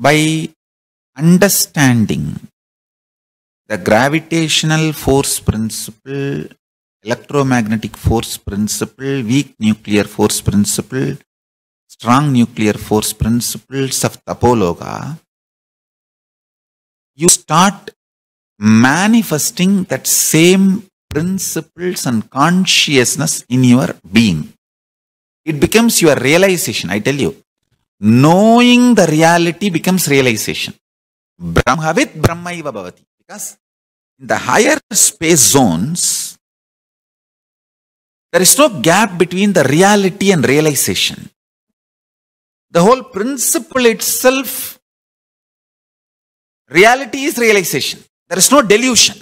by understanding the gravitational force principle, electromagnetic force principle, weak nuclear force principle, strong nuclear force principles of Tapologa, you start manifesting that same principles and consciousness in your being. It becomes your realization, I tell you knowing the reality becomes realization. Brahmavit Brahmaiva Bhavati. Because in the higher space zones, there is no gap between the reality and realization. The whole principle itself, reality is realization. There is no delusion.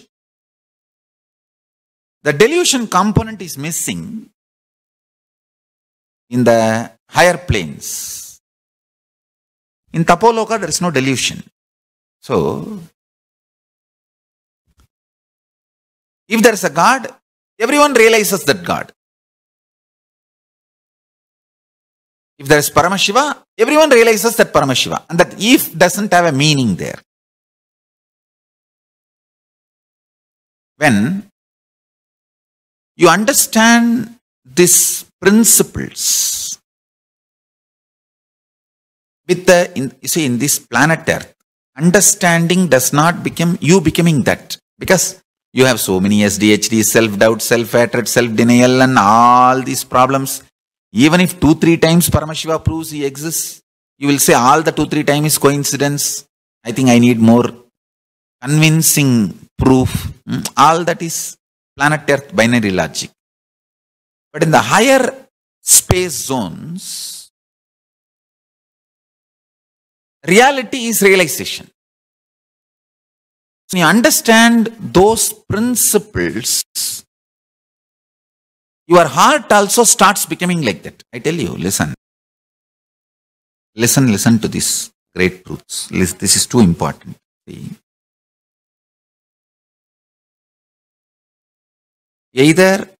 The delusion component is missing in the higher planes. In Tapoloka, there is no delusion. So, if there is a God, everyone realizes that God. If there is Paramashiva, everyone realizes that Paramashiva. And that if doesn't have a meaning there. When you understand these principles, with the, in, you see, in this planet Earth, understanding does not become you becoming that because you have so many SDHD, self doubt, self hatred, self denial, and all these problems. Even if two, three times Paramashiva proves he exists, you will say all the two, three times is coincidence. I think I need more convincing proof. Hmm? All that is planet Earth binary logic. But in the higher space zones, Reality is realization. So you understand those principles, your heart also starts becoming like that. I tell you, listen. Listen, listen to these great truths. This is too important. Either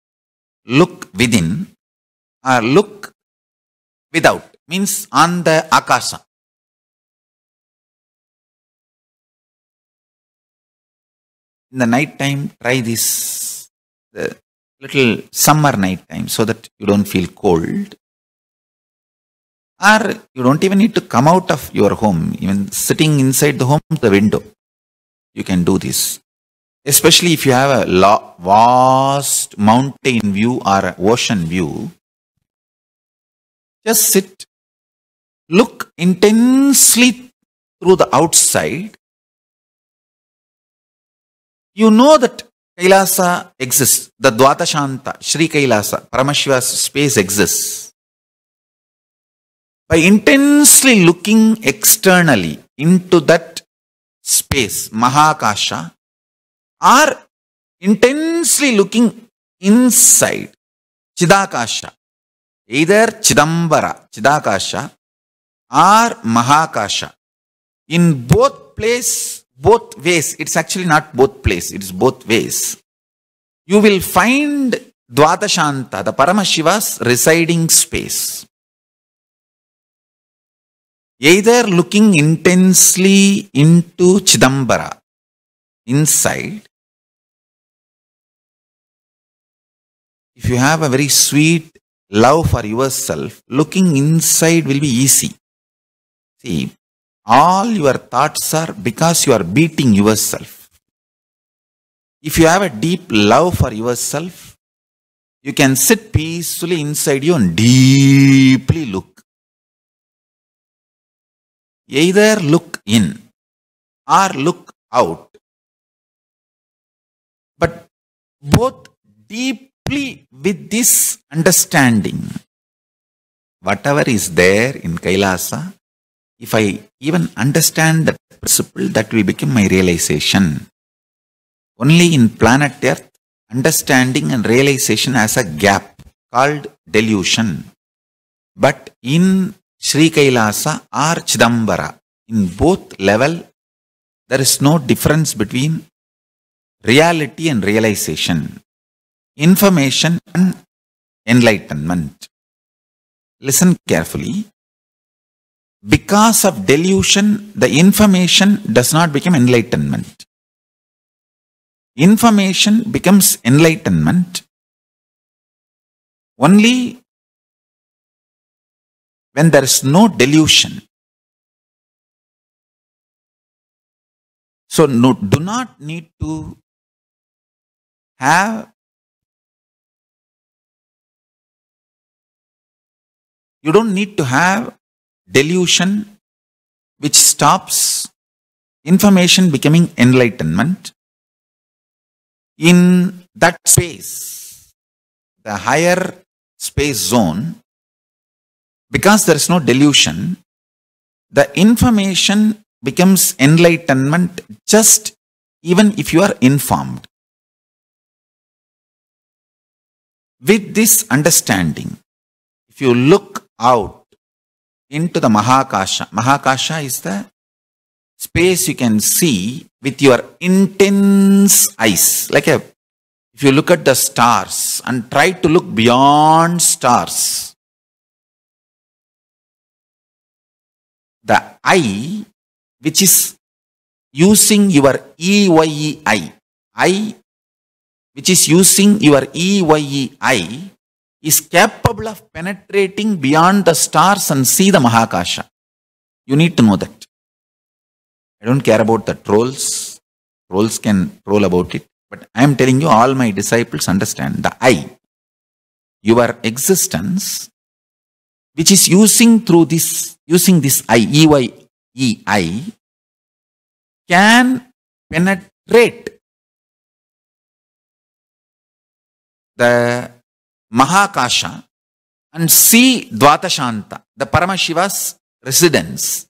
look within or look without, means on the akasha. in the night time, try this the little summer night time so that you don't feel cold. Or you don't even need to come out of your home, even sitting inside the home, the window. You can do this. Especially if you have a vast mountain view or ocean view, just sit, look intensely through the outside you know that Kailasa exist the Dvadashanta Shri Kailasa Paramashiva space exist by intensely looking externally into that space Mahakasha or intensely looking inside Chidakasha either Chidambara Chidakasha, or Mahakasha in both place both ways. It's actually not both place, it's both ways. You will find Dvadashanta, the Paramashiva's residing space. Either looking intensely into Chidambara, inside. If you have a very sweet love for yourself, looking inside will be easy. See, all your thoughts are because you are beating yourself. If you have a deep love for yourself, you can sit peacefully inside you and deeply look. Either look in or look out. But both deeply with this understanding. Whatever is there in Kailasa, if I even understand that principle, that will become my realization. Only in planet Earth, understanding and realization has a gap called delusion. But in Sri Kailasa or Chidambara, in both level, there is no difference between reality and realization, information and enlightenment. Listen carefully because of delusion, the information does not become enlightenment. Information becomes enlightenment only when there is no delusion. So, no, do not need to have you don't need to have delusion which stops information becoming enlightenment. In that space, the higher space zone, because there is no delusion, the information becomes enlightenment just even if you are informed. With this understanding, if you look out into the Mahakasha. Mahakasha is the space you can see with your intense eyes. Like a, if you look at the stars and try to look beyond stars, the eye, which is using your EYEI, I, which is using your EYEI is capable of penetrating beyond the stars and see the Mahakasha. You need to know that. I don't care about the trolls. Trolls can troll about it. But I am telling you, all my disciples understand the I, your existence, which is using through this, using this I, E-Y-E-I, can penetrate the Mahakasha, and see Dvatashanta, the Paramashiva's residence,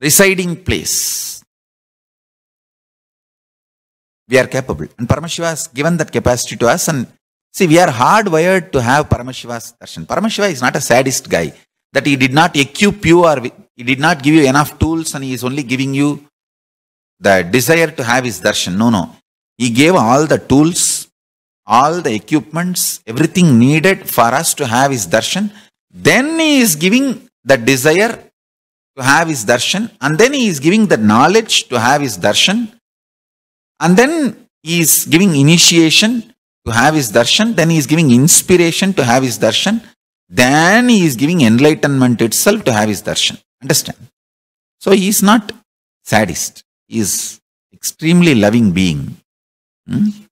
residing place. We are capable. And Paramashiva has given that capacity to us. And see, we are hardwired to have Paramashiva's darshan. Paramashiva is not a sadist guy. That he did not equip you or he did not give you enough tools and he is only giving you the desire to have his darshan. No, no. He gave all the tools all the equipments, everything needed for us to have his darshan. Then he is giving the desire to have his darshan, and then he is giving the knowledge to have his darshan, and then he is giving initiation to have his darshan, then he is giving inspiration to have his darshan, then he is giving enlightenment itself to have his darshan. Understand? So he is not sadist, he is extremely loving being. Hmm?